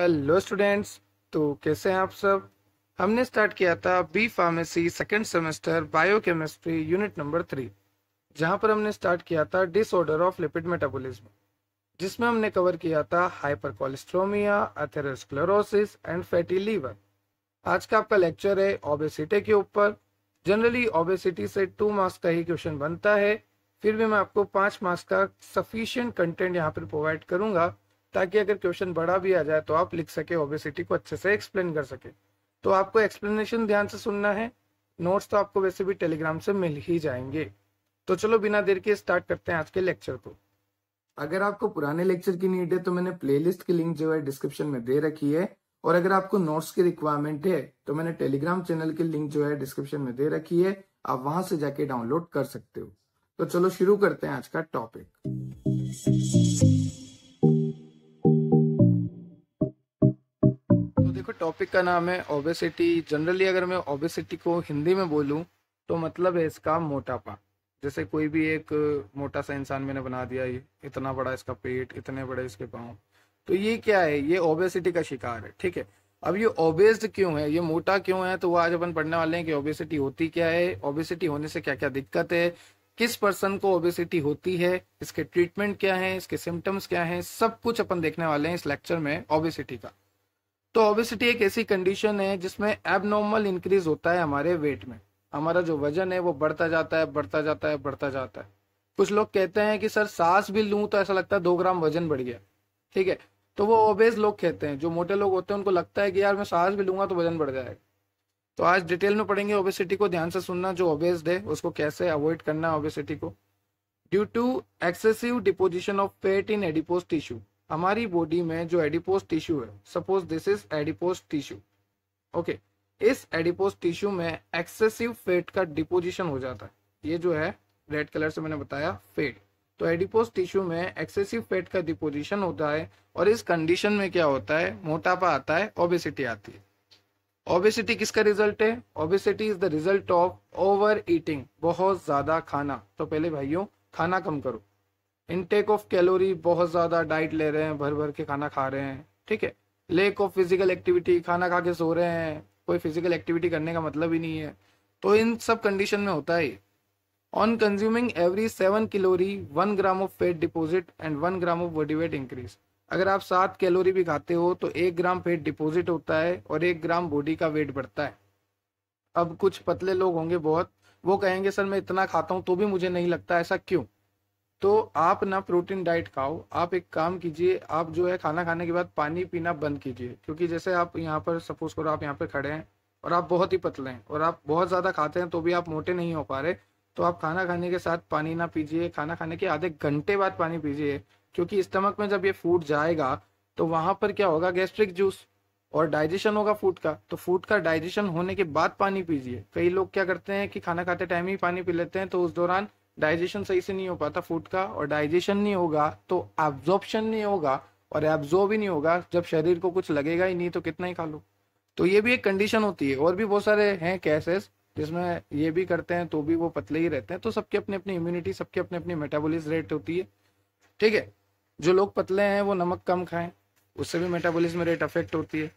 Hello students तो कैसे हैं आप सब हमने स्टार्ट किया था B pharmacy second semester biochemistry unit number three जहां पर हमने स्टार्ट किया था डिसऑर्डर ऑफ लिपिड मेटाबॉलिज्म जिसमें हमने कवर किया था hypercholesterolemia atherosclerosis and fatty liver आज का आपका लेक्चर है ओबेसिटी के ऊपर जनरली ओबेसिटी से टू मार्क्स का ही क्वेश्चन बनता है फिर भी मैं आपको पांच मार्क्स का सफिशियंट कंटेंट यहाँ पर प्रोवाइड करूंगा ताकि अगर क्वेश्चन बड़ा भी आ जाए तो आप लिख सके ओबेसिटी को अच्छे से एक्सप्लेन कर सके तो आपको एक्सप्लेनेशन ध्यान से सुनना है नोट्स तो आपको वैसे भी टेलीग्राम से मिल ही जाएंगे तो चलो बिना देर के स्टार्ट करते हैं आज के लेक्चर को अगर आपको पुराने लेक्चर की नीड है तो मैंने प्लेलिस्ट की लिंक जो है डिस्क्रिप्शन में दे रखी है और अगर आपको नोट्स की रिक्वायरमेंट है तो मैंने टेलीग्राम चैनल की लिंक जो है डिस्क्रिप्शन में दे रखी है आप वहां से जाके डाउनलोड कर सकते हो तो चलो शुरू करते हैं आज का टॉपिक टॉपिक का नाम है ओबेसिटी जनरली अगर मैं ओबेसिटी को हिंदी में बोलूं तो मतलब है इसका मोटापा जैसे कोई भी एक मोटा सा इंसान मैंने बना दिया ये इतना बड़ा इसका पेट इतने बड़े इसके पाँव तो ये क्या है ये ओबेसिटी का शिकार है ठीक है अब ये ओबेस्ड क्यों है ये मोटा क्यों है तो वो आज अपन पढ़ने वाले हैं कि ओबेसिटी होती क्या है ओबेसिटी होने से क्या क्या दिक्कत है किस पर्सन को ओबेसिटी होती है इसके ट्रीटमेंट क्या है इसके सिम्टम्स क्या है सब कुछ अपन देखने वाले हैं इस लेक्चर में ओबेसिटी का तो ओबिसिटी एक ऐसी कंडीशन है जिसमें एबनॉर्मल इंक्रीज होता है हमारे वेट में हमारा जो वजन है वो बढ़ता जाता है बढ़ता जाता है बढ़ता जाता है कुछ लोग कहते हैं कि सर सांस भी लूं तो ऐसा लगता है दो ग्राम वजन बढ़ गया ठीक है तो वो ओबेज लोग कहते हैं जो मोटे लोग होते हैं उनको लगता है कि यार मैं सांस भी लूंगा तो वजन बढ़ जाएगा तो आज डिटेल में पढ़ेंगे ओबेसिटी को ध्यान से सुनना जो ओबेज है उसको कैसे अवॉइड करना है ओबेसिटी को due to excessive deposition of fat in adipose tissue हमारी बॉडी में जो एडिपोज टिश्यू है suppose this is adipose tissue okay इस एडिपोज टिश्यू में एक्सेसिव फेट का डिपोजिशन हो जाता है ये जो है रेड कलर से मैंने बताया फेट तो एडिपोज टिश्यू में एक्सेसिव फेट का डिपोजिशन होता है और इस कंडीशन में क्या होता है मोटापा आता है ओबेसिटी आती है ओबेसिटी किसका रिजल्ट है obesity is the result of overeating बहुत ज्यादा खाना तो पहले भाइयों खाना कम करो इनटेक ऑफ कैलोरी बहुत ज़्यादा डाइट ले रहे हैं भर भर के खाना खा रहे हैं ठीक है लेक ऑफ फिजिकल एक्टिविटी खाना खा के सो रहे हैं कोई फिजिकल एक्टिविटी करने का मतलब ही नहीं है तो इन सब कंडीशन में होता है on consuming every seven calorie one gram of fat deposit and one gram of body weight increase अगर आप सात कैलोरी भी खाते हो तो एक ग्राम फेट डिपोजिट होता है और एक ग्राम बॉडी का वेट बढ़ता है अब कुछ पतले लोग होंगे बहुत वो कहेंगे सर मैं इतना खाता हूँ तो भी मुझे नहीं लगता ऐसा क्यों तो आप ना प्रोटीन डाइट खाओ आप एक काम कीजिए आप जो है खाना खाने के बाद पानी पीना बंद कीजिए क्योंकि जैसे आप यहाँ पर सपोज करो आप यहाँ पर खड़े हैं और आप बहुत ही पतले हैं और आप बहुत ज़्यादा खाते हैं तो भी आप मोटे नहीं हो पा रहे तो आप खाना खाने के साथ पानी ना पीजिए खाना खाने के आधे घंटे बाद पानी पीजिए क्योंकि स्टमक में जब ये फूड जाएगा तो वहाँ पर क्या होगा गैस्ट्रिक जूस और डाइजेशन होगा फूड का तो फूड का डाइजेशन होने के बाद पानी पीजिए कई लोग क्या करते हैं कि खाना खाते टाइम ही पानी पी लेते हैं तो उस दौरान डाइजेशन सही से नहीं हो पाता फूड का और डाइजेशन नहीं होगा तो एब्जॉर्प्शन नहीं होगा और एब्जॉर्ब ही नहीं होगा जब शरीर को कुछ लगेगा ही नहीं तो कितना ही खा लो तो ये भी एक कंडीशन होती है और भी बहुत सारे हैं कैसेस जिसमें ये भी करते हैं तो भी वो पतले ही रहते हैं तो सबके अपने अपनी इम्यूनिटी सबके अपने अपनी मेटाबोलिज रेट होती है ठीक है जो लोग पतले हैं वो नमक कम खाएं उससे भी मेटाबोलिज्म रेट अफेक्ट होती है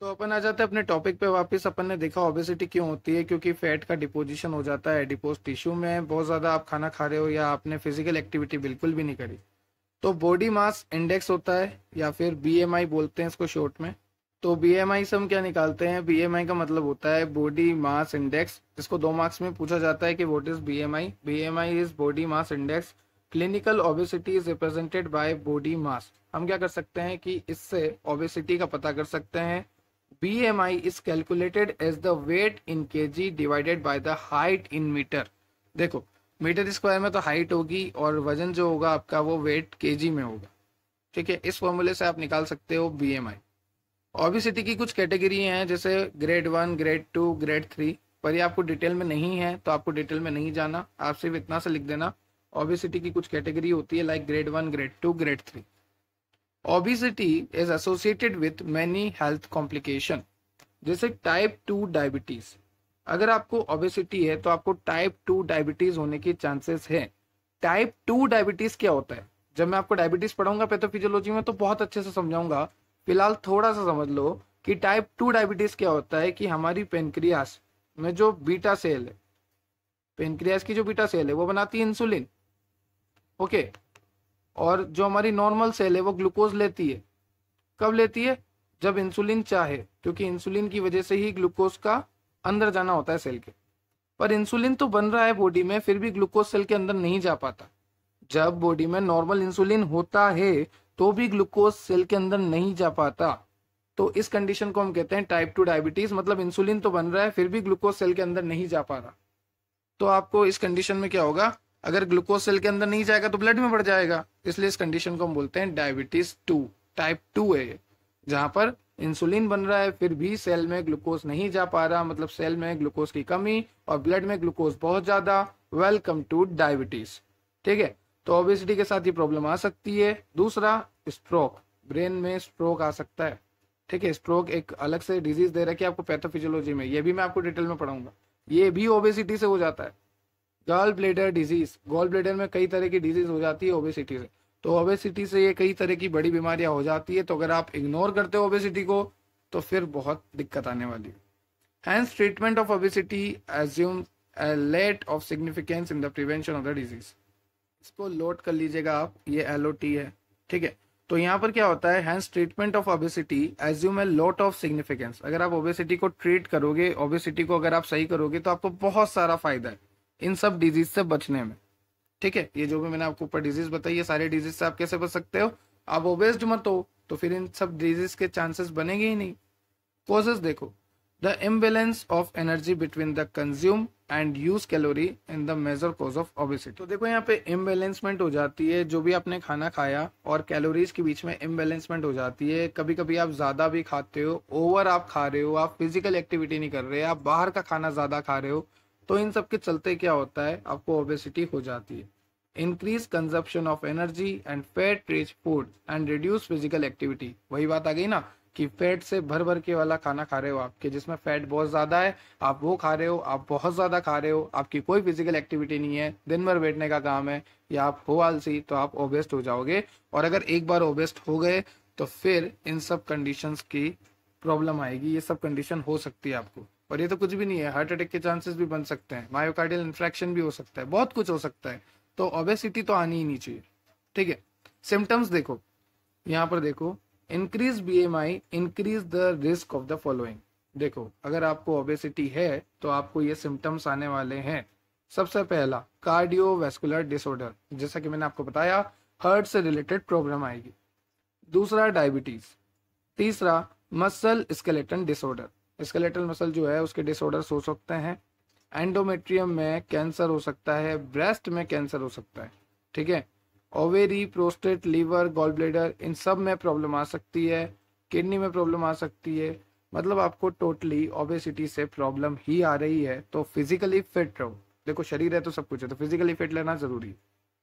तो अपन आ जाते हैं अपने टॉपिक पे वापस अपन ने देखा ओबेसिटी क्यों होती है क्योंकि फैट का डिपोजिशन हो जाता है एडिपोज टिश्यू में बहुत ज़्यादा आप खाना खा रहे हो या आपने फिजिकल एक्टिविटी बिल्कुल भी नहीं करी तो बॉडी मास इंडेक्स होता है या फिर बी बोलते हैं इसको शॉर्ट में तो बी से हम क्या निकालते हैं बी का मतलब होता है बॉडी मास इंडेक्स इसको दो मार्क्स में पूछा जाता है कि what is B M I B M I is body mass index clinical obesity is represented by body mass हम क्या कर सकते हैं कि इससे ओबेसिटी का पता कर सकते हैं B M I is calculated as the weight in K G divided by the height in metre देखो मीटर स्क्वायर में तो हाइट होगी और वजन जो होगा आपका वो वेट के जी में होगा ठीक है इस फॉर्मूले से आप निकाल सकते हो बी एम आई ओबिसिटी की कुछ कैटेगरी हैं जैसे grade one grade two grade three पर ये आपको डिटेल में नहीं है तो आपको डिटेल में नहीं जाना आप सिर्फ इतना से लिख देना ओबिसिटी की कुछ कैटेगरी होती है like grade one grade two grade three obesity is associated with many health complication जैसे टाइप टू डायबिटीज अगर आपको ओबेसिटी है तो आपको टाइप टू डायबिटीज होने के चांसेस हैं टाइप टू डायबिटीज क्या होता है जब मैं आपको डायबिटीज पढ़ाऊंगा पैथोफिजियोलॉजी में तो बहुत अच्छे से समझाऊंगा फिलहाल थोड़ा सा समझ लो कि टाइप टू डायबिटीज क्या होता है कि हमारी पेनक्रियास में जो बीटा सेल है पेनक्रियास की जो बीटा सेल है वो बनाती है इंसुलिन ओके okay. और जो हमारी नॉर्मल सेल है वो ग्लूकोज लेती है कब लेती है जब इंसुलिन चाहे क्योंकि इंसुलिन की वजह से ही ग्लूकोज का अंदर जाना होता है सेल के पर इंसुलिन तो बन रहा है बॉडी में फिर भी ग्लूकोज सेल के अंदर नहीं जा पाता जब बॉडी में नॉर्मल इंसुलिन होता है तो भी ग्लूकोज सेल के अंदर नहीं जा पाता तो इस कंडीशन को हम कहते हैं टाइप टू डायबिटीज मतलब इंसुलिन तो बन रहा है फिर भी ग्लूकोज सेल के अंदर नहीं जा पा रहा तो आपको इस कंडीशन में क्या होगा अगर ग्लूकोज सेल के अंदर नहीं जाएगा तो ब्लड में बढ़ जाएगा इसलिए इस कंडीशन को हम बोलते हैं डायबिटीज टू टाइप टू है जहां पर इंसुलिन बन रहा है फिर भी सेल में ग्लूकोज नहीं जा पा रहा मतलब सेल में ग्लूकोज की कमी और ब्लड में ग्लूकोज बहुत ज़्यादा वेलकम टू डायबिटीज ठीक है तो ओबेसिटी के साथ ये प्रॉब्लम आ सकती है दूसरा स्ट्रोक ब्रेन में स्ट्रोक आ सकता है ठीक है स्ट्रोक एक अलग से डिजीज दे रहा है कि आपको पैथोफिजियोलॉजी में ये भी मैं आपको डिटेल में पढ़ाऊंगा ये भी ओबेसिटी से हो जाता है gallbladder disease gallbladder में कई तरह की डिजीज हो जाती है ओबेसिटी से तो ओबेसिटी से ये कई तरह की बड़ी बीमारियां हो जाती है तो अगर आप इग्नोर करते हो ओबेसिटी को तो फिर बहुत दिक्कत आने वाली है hence treatment of obesity assume lot of significance in the prevention of the disease इसको लोड कर लीजिएगा आप ये एल है ठीक है तो यहाँ पर क्या होता है hence treatment of obesity assume a lot of significance अगर आप ओबेसिटी को ट्रीट करोगे ओबेसिटी को अगर आप सही करोगे तो आपको बहुत सारा फायदा है इन सब डिजीज से बचने में ठीक है ये जो भी मैंने आपको ऊपर डिजीज बताई है सारे डिजीज से आप कैसे बच सकते हो आप ओबेस्ड मत हो तो फिर इन सब डिजीज के चांसेस बनेंगे ही नहीं कॉजेस देखो the imbalance of energy between the consume and use calorie in the major cause of obesity तो देखो यहाँ पे इम्बेलेंसमेंट हो जाती है जो भी आपने खाना खाया और कैलोरीज के बीच में इम्बेलेंसमेंट हो जाती है कभी कभी आप ज़्यादा भी खाते हो ओवर आप खा रहे हो आप फिजिकल एक्टिविटी नहीं कर रहे आप बाहर का खाना ज़्यादा खा रहे हो तो इन सब के चलते क्या होता है आपको ओबेसिटी हो जाती है increase consumption of energy and fat rich food and reduce physical activity वही बात आ गई ना कि फैट से भर भर के वाला खाना खा रहे हो आपके जिसमें फैट बहुत ज़्यादा है आप वो खा रहे हो आप बहुत ज़्यादा खा रहे हो आपकी कोई फिजिकल एक्टिविटी नहीं है दिन भर बैठने का काम है या आप हो आलसी तो आप ओबेस्ट हो जाओगे और अगर एक बार ओबेस्ट हो गए तो फिर इन सब कंडीशंस की प्रॉब्लम आएगी ये सब कंडीशन हो सकती है आपको और ये तो कुछ भी नहीं है हार्ट अटैक के चांसेस भी बन सकते हैं मायोकार्डियल इन्फ्लेक्शन भी हो सकता है बहुत कुछ हो सकता है तो ओबेसिटी तो आनी ही नहीं चाहिए ठीक है सिम्टम्स देखो यहाँ पर देखो increase B M I increase the risk of the following देखो अगर आपको ओबेसिटी है तो आपको ये सिम्टम्स आने वाले हैं सबसे पहला कार्डियोवेस्कुलर डिसऑर्डर जैसा कि मैंने आपको बताया हार्ट से रिलेटेड प्रॉब्लम आएगी दूसरा डायबिटीज तीसरा muscle skeleton disorder skeletal muscle जो है उसके डिसऑर्डर्स हो सकते हैं एंडोमेट्रियम में कैंसर हो सकता है ब्रेस्ट में कैंसर हो सकता है ठीक है ovary prostate liver gallbladder इन सब में प्रॉब्लम आ सकती है किडनी में प्रॉब्लम आ सकती है मतलब आपको टोटली ओबेसिटी से प्रॉब्लम ही आ रही है तो फिजिकली फिट रहो देखो शरीर है तो सब कुछ है तो फिजिकली फिट रहना जरूरी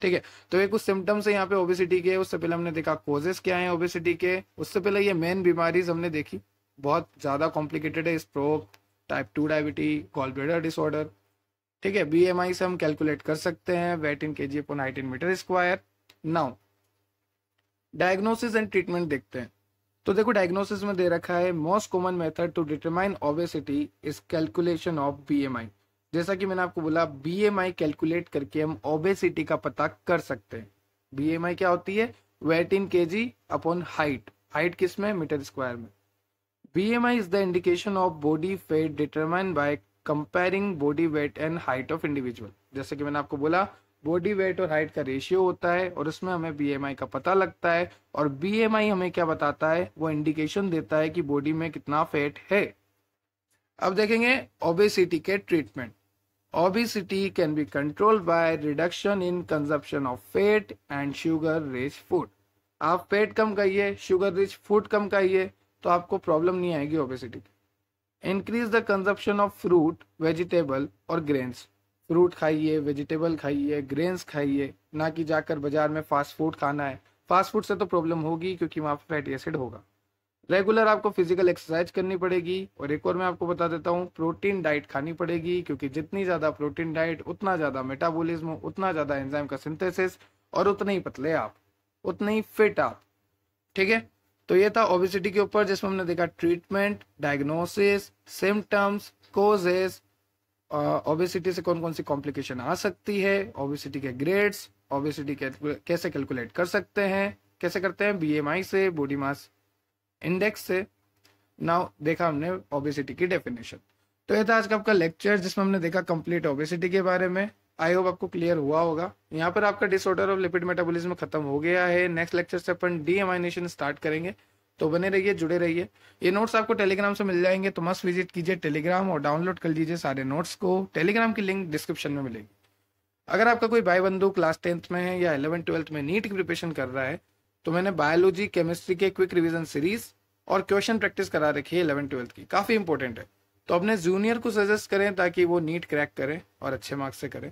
ठीक है तो ये कुछ सिम्टम्स है यहाँ पे ओबेसिटी के उससे पहले हमने देखा कोजेस क्या है ओबेसिटी के उससे पहले ये मेन बीमारीज हमने देखी बहुत ज़्यादा कॉम्प्लिकेटेड है stroke type two diabetes gallbladder disorder ठीक है बीएमआई से हम कैलकुलेट कर सकते हैं weight in K G upon eighteen metre square now diagnosis and treatment देखते हैं तो देखो डायग्नोसिस में दे रखा है most common method to determine obesity is calculation of B M I जैसा कि मैंने आपको बोला बीएमआई कैलकुलेट करके हम ओबेसिटी का पता कर सकते हैं बीएमआई क्या होती है wait in K ji upon height height किस में मीटर स्क्वायर में BMI is the indication of body fat determined by comparing body weight and height of individual. जैसे कि मैंने आपको बोला बॉडी वेट और हाइट का रेशियो होता है और उसमें हमें आई का पता लगता है और बीएमआई हमें क्या बताता है वो इंडिकेशन देता है कि बॉडी में कितना फैट है अब देखेंगे ओबेसिटी के treatment obesity can be control by reduction in consumption of fat and sugar rich food आप फैट कम खाइए शुगर रिच फूड कम खाइए तो आपको प्रॉब्लम नहीं आएगी ओबेसिटी की increase the consumption of fruit vegetable और ग्रेन्स फ्रूट खाइए वेजिटेबल खाइए ग्रेन्स खाइए ना कि जाकर बाजार में फास्ट फूड खाना है फास्ट फूड से तो प्रॉब्लम होगी क्योंकि वहाँ पर फैटी एसिड होगा रेगुलर आपको फिजिकल एक्सरसाइज करनी पड़ेगी और एक और मैं आपको बता देता हूँ प्रोटीन डाइट खानी पड़ेगी क्योंकि जितनी ज़्यादा प्रोटीन डाइट उतना ज़्यादा मेटाबोलिज्म उतना ज़्यादा एंजाइम का सिंथेसिस और उतने ही पतले आप उतने ही फिट आप ठीक है तो ये था ओबिसिटी के ऊपर जिसमें हमने देखा treatment diagnosis symptoms causes obesity से कौन कौन सी कॉम्प्लिकेशन आ सकती है ओबिसिटी के ग्रेड्स ओबिसिटी कैसे कैलकुलेट कर सकते हैं कैसे करते हैं बीएमआई से बॉडी मास इंडेक्स से नाउ देखा हमने ओबिसिटी की डेफिनेशन तो ये था आज का आपका लेक्चर जिसमें हमने देखा कंप्लीट ओबिसिटी के बारे में आई होप आपको क्लियर हुआ होगा यहाँ पर आपका डिसऑर्डर ऑफ लिपिड मेटाबॉलिज्म खत्म हो गया है नेक्स्ट लेक्चर से अपन डीएमाइनेशन स्टार्ट करेंगे तो बने रहिए जुड़े रहिए ये नोट्स आपको टेलीग्राम से मिल जाएंगे तो मस्ट विजिट कीजिए टेलीग्राम और डाउनलोड कर लीजिए सारे नोट्स को टेलीग्राम की लिंक डिस्क्रिप्शन में मिलेगी अगर आपका कोई भाई बंधु क्लास टेंथ में है या इलेवन ट्वेल्थ में नीट की प्रिपरेशन कर रहा है तो मैंने बायोलॉजी केमिस्ट्री के क्विक रिविजन सीरीज और क्वेश्चन प्रैक्टिस करा रखी है इलेवन ट्वेल्थ की काफ़ी इंपॉर्टेंट है तो अपने जूनियर को सजेस्ट करें ताकि वो नीट क्रैक करें और अच्छे मार्क्स से करें